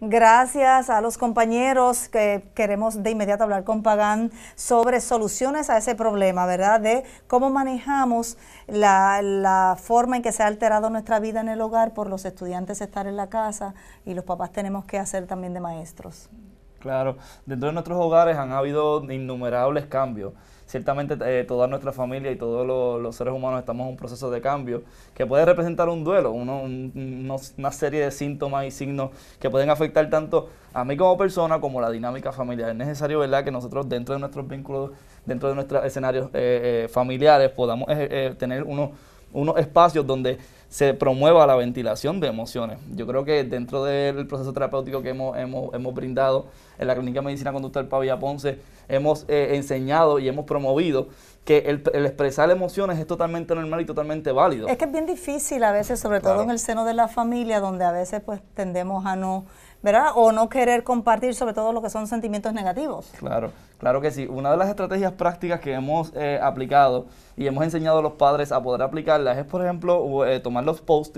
Gracias a los compañeros que queremos de inmediato hablar con Pagán sobre soluciones a ese problema, ¿verdad? De cómo manejamos la, la forma en que se ha alterado nuestra vida en el hogar por los estudiantes estar en la casa y los papás tenemos que hacer también de maestros. Claro, dentro de nuestros hogares han habido innumerables cambios ciertamente eh, toda nuestra familia y todos los, seres humanos estamos en un proceso de cambio que puede representar un duelo, una serie de síntomas y signos que pueden afectar tanto a mí como persona como la dinámica familiar. Es necesario, ¿verdad?, que nosotros dentro de nuestros vínculos, dentro de nuestros escenarios eh, eh, familiares podamos tener unos, unos espacios donde se promueva la ventilación de emociones. Yo creo que dentro del proceso terapéutico que hemos, brindado en la Clínica de Medicina Conductual Pavia Ponce, hemos eh, enseñado y hemos promovido que el, expresar emociones es totalmente normal y totalmente válido. Es que es bien difícil a veces, sobre todo en el seno de la familia, donde a veces pues tendemos a no ¿verdad? O no querer compartir sobre todo lo que son sentimientos negativos. Claro, claro que sí. Una de las estrategias prácticas que hemos eh, aplicado y hemos enseñado a los padres a poder aplicarlas es, por ejemplo, eh, tomar los post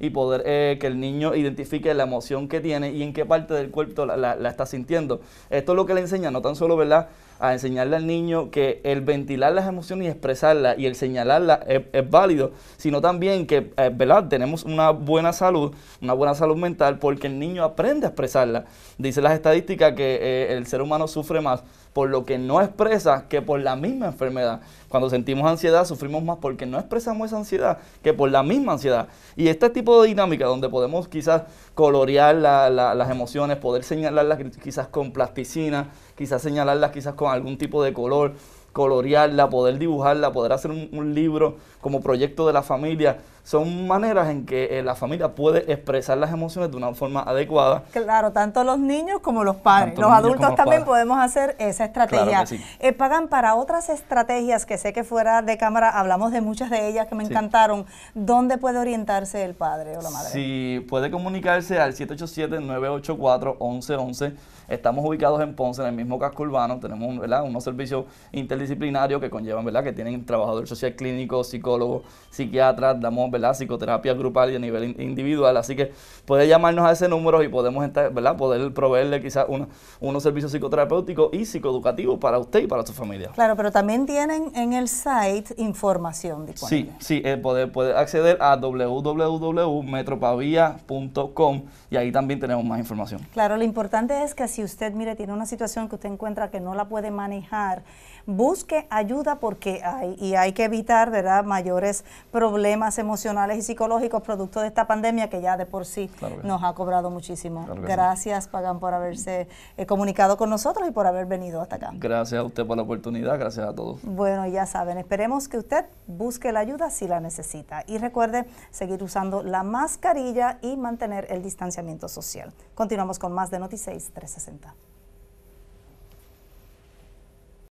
y poder eh, que el niño identifique la emoción que tiene y en qué parte del cuerpo la, la está sintiendo. Esto es lo que le enseña, no tan solo, ¿verdad? a enseñarle al niño que el ventilar las emociones y expresarlas y el señalarlas es, válido, sino también que, eh, ¿verdad? Tenemos una buena salud, una buena salud mental, porque el niño aprende a expresarla. Dice las estadísticas que eh, el ser humano sufre más por lo que no expresa que por la misma enfermedad. Cuando sentimos ansiedad, sufrimos más porque no expresamos esa ansiedad que por la misma ansiedad. Y este tipo de dinámica donde podemos quizás colorear las emociones, poder señalarlas quizás con plasticina, quizás señalarlas quizás con algún tipo de color colorearla, poder dibujarla, poder hacer un, libro como proyecto de la familia. Son maneras en que eh, la familia puede expresar las emociones de una forma adecuada. Claro, tanto los niños como los padres. los, adultos también podemos hacer esa estrategia. Eh, pagan para otras estrategias que sé que fuera de cámara hablamos de muchas de ellas que me encantaron. ¿Dónde puede orientarse el padre o la madre? Sí, puede comunicarse al 787-984-1111. Estamos ubicados en Ponce, en el mismo casco urbano. Tenemos unos servicios inteligentes disciplinario que conllevan, ¿verdad? Que tienen trabajadores sociales, clínicos, psicólogos, psiquiatras, damos, ¿verdad? Psicoterapia grupal y a nivel individual. Así que puede llamarnos a ese número y podemos, estar, ¿verdad? Poder proveerle quizás unos servicios psicoterapéuticos y psicoeducativos para usted y para su familia. Claro, pero también tienen en el site información disponible. Sí, sí, eh, poder, puede acceder a www.metropavia.com y ahí también tenemos más información. Claro, lo importante es que si usted, mire, tiene una situación que usted encuentra que no la puede manejar, busque busque ayuda porque hay y hay que evitar, ¿verdad?, mayores problemas emocionales y psicológicos producto de esta pandemia que ya de por sí nos ha cobrado muchísimo. gracias, Pagan, por haberse eh, comunicado con nosotros y por haber venido hasta acá. Gracias a usted por la oportunidad, gracias a todos. Bueno, ya saben, esperemos que usted busque la ayuda si la necesita y recuerde seguir usando la mascarilla y mantener el distanciamiento social. Continuamos con más de Noticias 360.